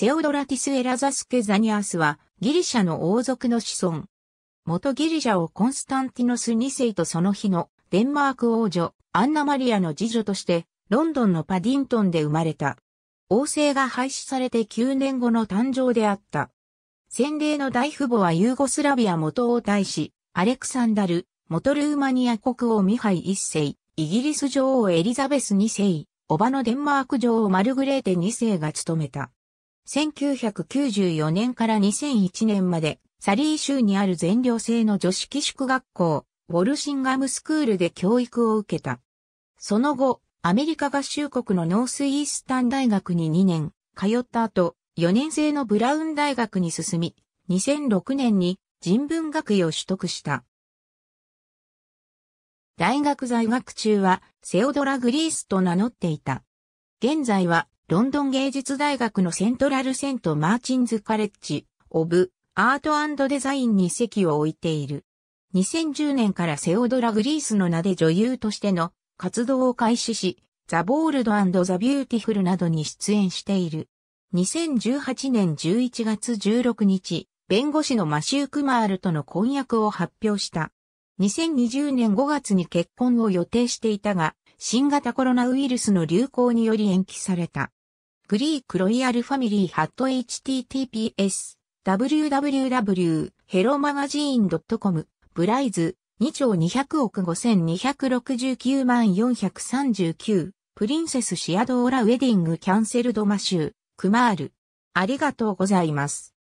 セオドラティス・エラザス・ケザニアスはギリシャの王族の子孫。元ギリシャをコンスタンティノス2世とその日のデンマーク王女アンナ・マリアの次女としてロンドンのパディントンで生まれた。王政が廃止されて9年後の誕生であった。先例の大父母はユーゴスラビア元王大使、アレクサンダル、元ルーマニア国王ミハイ一世、イギリス女王エリザベス2世、おばのデンマーク女王マルグレーテ2世が務めた。1994年から2001年まで、サリー州にある全寮制の女子寄宿学校、ウォルシンガムスクールで教育を受けた。その後、アメリカ合衆国のノースイースタン大学に2年、通った後、4年生のブラウン大学に進み、2006年に人文学位を取得した。大学在学中は、セオドラ・グリースと名乗っていた。現在は、ロンドン芸術大学のセントラルセントマーチンズカレッジ、オブ、アートデザインに席を置いている。2010年からセオドラ・グリースの名で女優としての活動を開始し、ザ・ボールドザ・ビューティフルなどに出演している。2018年11月16日、弁護士のマシュー・クマールとの婚約を発表した。2020年5月に結婚を予定していたが、新型コロナウイルスの流行により延期された。グリークロイヤルファミリーハット https www.hellomagazine.com ブライズ2兆200億5269万439プリンセスシアドーラウェディングキャンセルドマシュークマールありがとうございます。